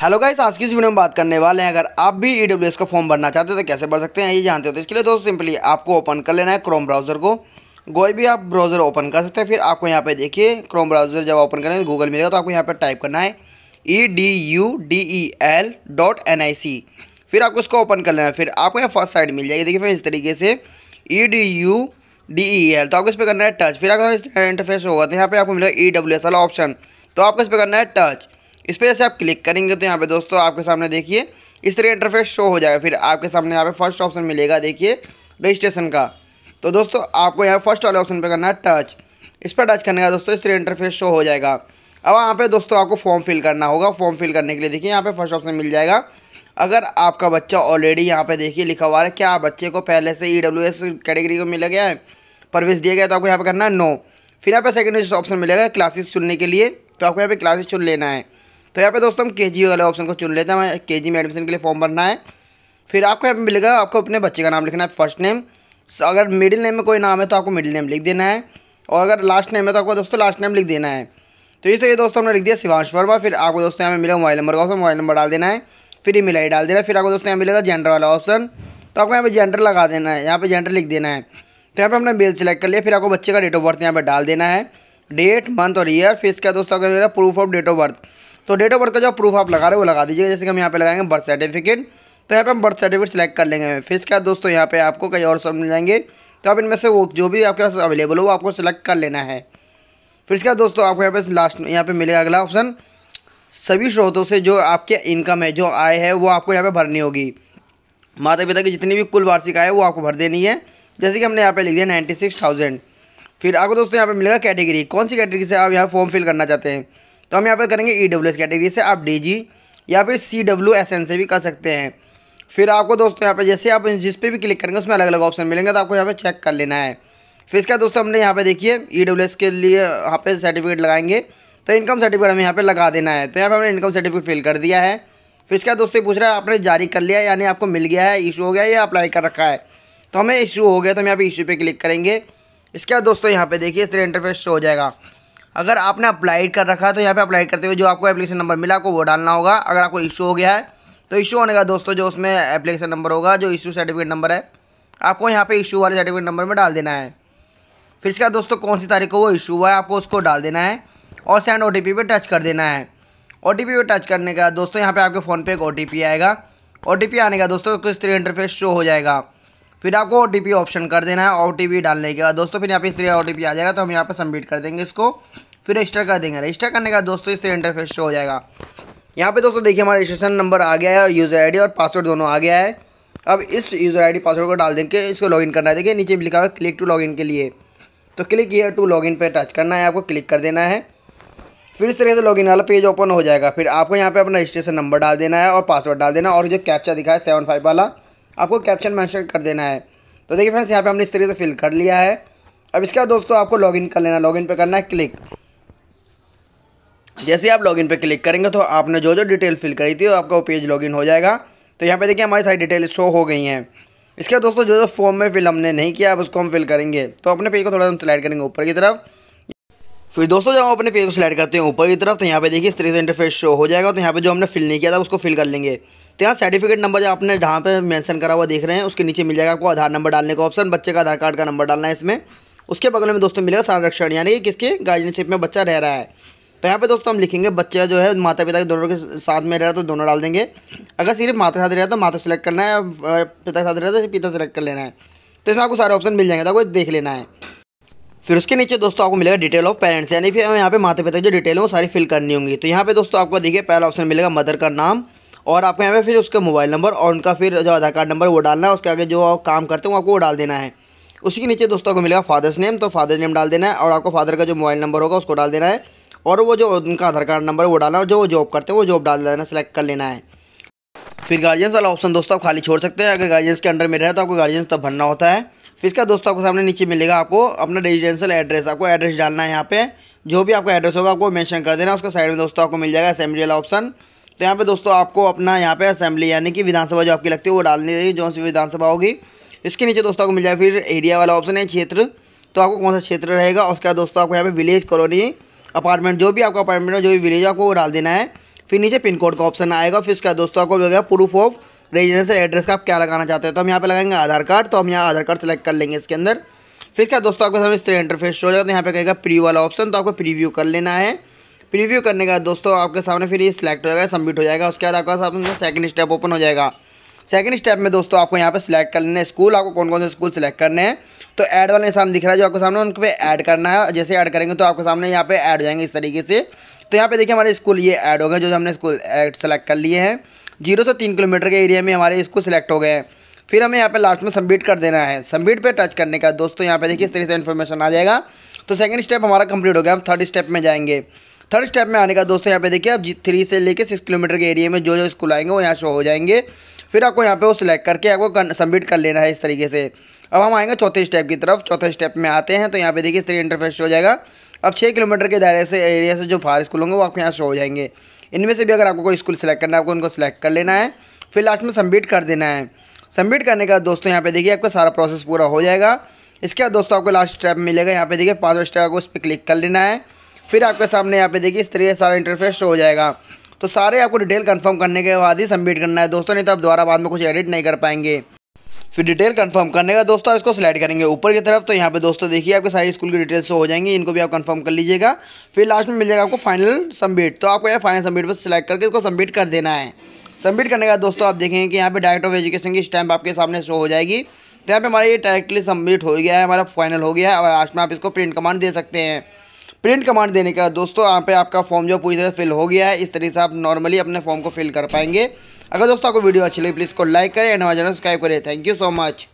hello guys आज की इस वीडियो में बात करने वाले हैं अगर आप भी ई का फॉर्म भरना चाहते हो तो कैसे भर सकते हैं ये जानते हो तो इसके लिए दोस्तों सिंपली आपको ओपन कर लेना है क्रोम ब्राउज़र को कोई भी आप ब्राउज़र ओपन कर सकते हैं फिर आपको यहाँ पे देखिए क्रोम ब्राउज़र जब ओपन करेंगे तो गूगल मिलेगा तो आपको यहाँ पर टाइप करना है E D U D E L dot N I C फिर आपको इसको ओपन कर लेना है फिर आपको यहाँ फर्स्ट साइड मिल जाएगी देखिए फिर इस तरीके से E D U D E L तो आपको इस पर करना है टच फिर आपका इंटरफेस होगा तो यहाँ पर आपको मिलेगा ई डब्ल्यू एस वाला ऑप्शन तो आपको इस पर करना है टच इस पर जैसे आप क्लिक करेंगे तो यहाँ पे दोस्तों आपके सामने देखिए इस तरह इंटरफेस शो हो जाएगा फिर आपके सामने यहाँ पे फर्स्ट ऑप्शन मिलेगा देखिए रजिस्ट्रेशन का तो दोस्तों आपको यहाँ फर्स्ट वाले ऑप्शन पर करना है टच इस पर टच करने का दोस्तों इस तरह इंटरफेस शो हो जाएगा अब यहाँ पर दोस्तों आपको फॉर्म फिल करना होगा फॉर्म फिल करने के लिए देखिए यहाँ पर फर्स्ट ऑप्शन मिल जाएगा अगर आपका बच्चा ऑलरेडी यहाँ पे देखिए लिखा हुआ है क्या बच्चे को पहले से ई डब्ल्यू एस कैटेगरी को मिला गया है परवेश दिया गया तो आपको यहाँ पे करना है नो फिर यहाँ पे सेकेंड ऑप्शन मिलेगा क्लासेस चुनने के लिए तो आपको यहाँ पे क्लासेस चुन लेना है तो यहाँ पे दोस्तों हम के जी वाले ऑप्शन को चुन लेते हैं के जी में एडमिशन के लिए फॉर्म भरना है फिर आपको यहाँ पर मिलेगा आपको अपने बच्चे का नाम लिखना है फर्स्ट नेम अगर मिडिल नेम में कोई नाम है तो आपको मिडिल नेम लिख देना है और अगर लास्ट नेम है तो आपको दोस्तों लास्ट नेम लिख देना है तो इस तरीके दोस्तों हमने लिख दिया शिवांश वर्मा फिर आपको दोस्तों यहाँ पर मिलेगा मोबाइल नंबर का ऑप्शन मोबाइल नंबर डाल देना है फिर ईमेल आई डाल देना है फिर आपको दोस्तों यहाँ मिलेगा जेंडर वाला ऑप्शन तो आपको यहाँ पे जेंडर लगा देना है यहाँ पे जेंडर लिख देना है तो यहाँ पे हमने मेल सेलेक्ट कर लिया फिर आपको बच्चे का डेट ऑफ बर्थ यहाँ पे डाल देना है डेट मंथ और ईयर फिर इसका दोस्तों आपको मिलेगा proof of date of birth तो डेट ऑफ बर्थ का जो प्रूफ आप लगा रहे हो वो लगा दीजिएगा जैसे कि हम यहाँ पे लगाएंगे बर्थ सर्टिफिकेट तो यहाँ पे हम बर्थ सर्टिफिकेट सेलेक्ट कर लेंगे फिर इसके बाद दोस्तों यहाँ पे आपको कई और सब मिल जाएंगे तो आप इनमें से वो जो भी आपके पास अवेलेबल हो वो आपको सेलेक्ट कर लेना है फिर इसके बाद दोस्तों आपको यहाँ पे लास्ट यहाँ पे मिलेगा अगला ऑप्शन सभी स्रोतों से जो आपके इनकम है जो आय है वो आपको यहाँ पर भरनी होगी माता पिता की जितनी भी कुल वार्षिक आय है वो आपको भर देनी है जैसे कि हमने यहाँ पे लिख दिया नाइन्टी सिक्स थाउजेंड फिर आपको दोस्तों यहाँ पर मिलेगा कैटेगरी कौन सी कैटेगरी से आप यहाँ फॉर्म फिल करना चाहते हैं तो हम यहाँ पर करेंगे ई डब्ल्यू एस कैटेगरी से आप डी जी या फिर सी डब्ल्यू एस एन से भी कर सकते हैं फिर आपको दोस्तों यहाँ पर जैसे आप जिस पे भी क्लिक करेंगे उसमें अलग अलग ऑप्शन मिलेंगे तो आपको यहाँ पर चेक कर लेना है फिर इसका दोस्तों हमने यहाँ पर देखिए ई डब्ल्यू एस के लिए यहाँ पे सर्टिफिकेट लगाएंगे तो इनकम सर्टिफिकेट हमें यहाँ पर लगा देना है तो यहाँ पर हमने इनकम सर्टिफिकेट फिल कर दिया है फिर इसका दोस्तों पूछ रहा है आपने जारी कर लिया यानी आपको मिल गया है इशू हो गया या अप्लाई कर रखा है तो हमें इशू हो गया तो हम यहाँ पर इशू पर क्लिक करेंगे इसके बाद दोस्तों यहाँ पे देखिए इस तरह इंटरफेस शो हो जाएगा अगर आपने अप्लाइड कर रखा है तो यहाँ पे अप्लाई करते हुए जो आपको एप्लीकेशन नंबर मिला आपको वो डालना होगा अगर आपको इशू हो गया है तो इशू होने का दोस्तों जो उसमें एप्लीकेशन नंबर होगा जो इशू सर्टिफिकेट नंबर है आपको यहाँ पे इशू वाले सर्टिफिकेट नंबर में डाल देना है फिर इसका दोस्तों कौन सी तारीख को वो इशू हुआ है आपको उसको डाल देना है और सेंड ओ टी टच कर देना है ओ टी टच करने का दोस्तों यहाँ पर आपके फ़ोन पर एक ओ आएगा ओ आने का दोस्तों कुछ तरह इंटरफेस शो हो जाएगा फिर आपको ओ ऑप्शन कर देना है ओ डालने के बाद दोस्तों फिर यहाँ पे इस तरह ओ आ जाएगा तो हम यहाँ पर सबमिट कर देंगे इसको फिर रजिस्टर कर देंगे रजिस्टर करने का दोस्तों इस तरह इंटरफेस शो हो जाएगा यहाँ पे दोस्तों देखिए हमारा रजिस्ट्रेशन नंबर आ गया है और यूज़र आईडी और पासवर्ड दोनों आ गया है अब इस यूज़र आईडी पासवर्ड को डाल देंगे इसको लॉगिन करना है देखिए नीचे भी लिखा हुआ है क्लिक टू लॉगिन के लिए तो क्लिक ये टू लॉगिन पे टच करना है आपको क्लिक कर देना है फिर इस तरह से लॉगिन वाला पेज ओपन हो जाएगा फिर आपको यहाँ पर अपना रजिस्ट्रेशन नंबर डाल देना है और पासवर्ड डाल देना और जो कैप्चा दिखा है सेवन फाइव वाला आपको कैप्शन मैंशन कर देना है तो देखिए फ्रेंड्स यहाँ पर हमने इस तरीके से फिल कर लिया है अब इसके बाद दोस्तों आपको लॉगिन कर लेना लॉगिन पे करना है क्लिक जैसे आप लॉगिन पे क्लिक करेंगे तो आपने जो जो डिटेल फिल करी थी तो आपका वो पेज लॉगिन हो जाएगा तो यहाँ पे देखिए हमारी सारी डिटेल शो हो गई हैं इसके बाद दोस्तों जो जो फॉर्म में फिल हमने नहीं किया अब उसको हम फिल करेंगे तो अपने पेज को थोड़ा हम सिलेक्ट करेंगे ऊपर की तरफ फिर दोस्तों जब हम अपने पेज को सिलेक्ट करते हैं ऊपर की तरफ तो यहाँ पे देखिए इस तरीके से इंटरफेस शो हो जाएगा तो यहाँ पर जो हमने फिल नहीं किया था उसको फिल कर लेंगे तो यहाँ सर्टिफिकेट नंबर जो आपने जहाँ पे मेंशन करा हुआ देख रहे हैं उसके नीचे मिल जाएगा आपको आधार नंबर डालने का ऑप्शन बच्चे का आधार कार्ड का नंबर डालना है इसमें उसके बगल में दोस्तों मिलेगा संरक्षण यानी कि किसके गार्जियनशिप में बच्चा रह रहा है तो यहाँ पर दोस्तों हम लिखेंगे बच्चा जो है माता पिता के दोनों के साथ में रह रहा तो दोनों डाल देंगे अगर सिर्फ माता के साथ रहा तो माता सेलेक्ट करना है पिता के साथ रहा तो पिता सेलेक्ट कर लेना है तो इसमें आपको सारे ऑप्शन मिल जाएंगे तो आपको देख लेना है फिर उसके नीचे दोस्तों आपको मिलेगा डिटेल ऑफ पेरेंट्स यानी फिर यहाँ पे माता पिता की जो डिटेल है वो सारी फिल करनी होंगी तो यहाँ पे दोस्तों आपको देखिए पहला ऑप्शन मिलेगा मदर का नाम और आपको यहाँ पे फिर उसका मोबाइल नंबर और उनका फिर जो आधार कार्ड नंबर वो डालना है उसके आगे जो काम करते हैं वो आपको वो डाल देना है उसी के नीचे दोस्तों को मिलेगा फादर्स नेम तो फादर नेम डाल देना है और आपको फादर का जो मोबाइल नंबर होगा उसको डाल देना है और वो जो उनका आधार कार्ड नंबर वो डालना है जो जॉब करते हैं वो जॉब डाल देना सेलेक्ट कर लेना है फिर गार्जियंस वाला ऑप्शन दोस्तों आप खाली छोड़ सकते हैं अगर गार्जियंस के अंडर में रहे तो आपको गार्जियंस तब भरना होता है फिर इसका दोस्तों आपको सामने नीचे मिलेगा आपको अपना रेजिडेंशियल एड्रेस आपको एड्रेस डालना है यहाँ पे जो भी आपका एड्रेस होगा आपको मेंशन कर देना उसका साइड में दोस्तों आपको मिल जाएगा असेंबली वाला ऑप्शन तो यहाँ पे दोस्तों आपको अपना यहाँ पे असेंबली यानी कि विधानसभा जो आपकी लगती है वो डालनी रहेगी जो सी विधानसभा होगी इसके नीचे दोस्तों आपको मिल जाए फिर एरिया वाला ऑप्शन है क्षेत्र तो आपको कौन सा क्षेत्र रहेगा उसके बाद दोस्तों आपको यहाँ पे विलेज कॉलोनी अपार्टमेंट जो भी आपका अपार्टमेंट है जो भी विलेज आपको वो डाल देना है फिर नीचे पिन कोड का ऑप्शन आएगा फिर उसके दोस्तों आपको मिल गया प्रूफ ऑफ रेजिडेंस एड्रेस का आप क्या लगाना चाहते हैं तो हम यहाँ पे लगाएंगे आधार कार्ड तो हम यहाँ आधार कार्ड सेलेक्ट कर लेंगे इसके अंदर फिर क्या दोस्तों आपके सामने इस तरह इंटरफेस हो जाएगा तो यहाँ पे कहेगा प्री वाला ऑप्शन तो आपको प्रीव्यू कर लेना है प्रीव्यू करने का दोस्तों आपके सामने फिर ये सिलेक्ट हो जाएगा सबमिट हो जाएगा उसके बाद आपका सामने सेकंड स्टेप ओपन हो जाएगा सेकंड स्टेप में दोस्तों आपको यहाँ पे सिलेक्ट कर लेना है स्कूल आपको कौन कौन से स्कूल सिलेक्ट करने हैं तो ऐड वाले सामने दिख रहा है जो आपके सामने उनके पे ऐड करना है जैसे ऐड करेंगे तो आपके सामने यहाँ पे ऐड हो जाएंगे इस तरीके से तो यहाँ पे देखिए हमारे स्कूल ये ऐड हो गए जो हमने स्कूल सेलेक्ट कर लिए हैं जीरो से तीन किलोमीटर के एरिया में हमारे स्कूल सेलेक्ट हो गए हैं फिर हमें यहाँ पर लास्ट में सबमिट कर देना है सबमिट पर टच करने का दोस्तों यहाँ पर देखिए इस तरीके से इन्फॉर्मेशन आ जाएगा तो सेकेंड स्टेप हमारा कंप्लीट हो गया हम थर्ड स्टेप में जाएंगे थर्ड स्टेप में आने का दोस्तों यहाँ पे देखिए आप थ्री से लेके सिक्स किलोमीटर के एरिया में जो जो स्कूल आएंगे वो यहाँ शो हो जाएंगे फिर आपको यहाँ पे वो सिलेक्ट करके आपको सबमिट कर लेना है इस तरीके से अब हम आएंगे चौथे स्टेप की तरफ चौथे स्टेप में आते हैं तो यहाँ पे देखिए इस तरह इंटरफेस हो जाएगा अब छः किलोमीटर के दायरे से एरिया से जो फार स्कूल होंगे वो आपको यहाँ शो हो जाएंगे इनमें से भी अगर आपको कोई स्कूल सेलेक्ट करना है आपको उनको सेलेक्ट कर लेना है फिर लास्ट में सबमिट कर देना है सबमिट करने का दोस्तों यहाँ पे देखिए आपका सारा प्रोसेस पूरा हो जाएगा इसके बाद दोस्तों आपको लास्ट स्टेप मिलेगा यहाँ पे देखिए पाँचवा स्टेप आपको उस पर क्लिक कर लेना है फिर आपके सामने यहाँ पे देखिए इस तरीके सारा इंटरफेस हो जाएगा तो सारे आपको डिटेल कंफर्म करने के बाद ही सबमिट करना है दोस्तों नहीं तो आप दोबारा बाद में कुछ एडिट नहीं कर पाएंगे फिर डिटेल कंफर्म करने का दोस्तों आप इसको सिलेक्ट करेंगे ऊपर की तरफ तो यहाँ पे दोस्तों देखिए आपके सारी स्कूल की डिटेल्स हो जाएंगी इनको भी आप कंफर्म कर लीजिएगा फिर लास्ट में मिल जाएगा आपको फाइनल सबमिट तो आपको यहाँ फाइनल सबमिट पर सिलेक्ट करके इसको सबमिट कर देना है सबमिट करने का दोस्तों आप देखेंगे कि यहाँ पे डायरेक्ट ऑफ एजुकेशन की स्टैम्प आपके सामने शो हो जाएगी तो यहाँ पे हमारा ये डायरेक्टली सबमिट हो गया है हमारा फाइनल हो गया है और लास्ट में आप इसको प्रिंट कमांड दे सकते हैं प्रिंट कमांड देने का दोस्तों यहाँ पे आपका फॉर्म जो पूरी तरह फिल हो गया है इस तरीके से आप नॉर्मली अपने फॉर्म को फिल कर पाएंगे अगर दोस्तों आपको वीडियो अच्छी लगी प्लीज़ को लाइक करें एंड हमारे चैनल सब्सक्राइब करें थैंक यू सो मच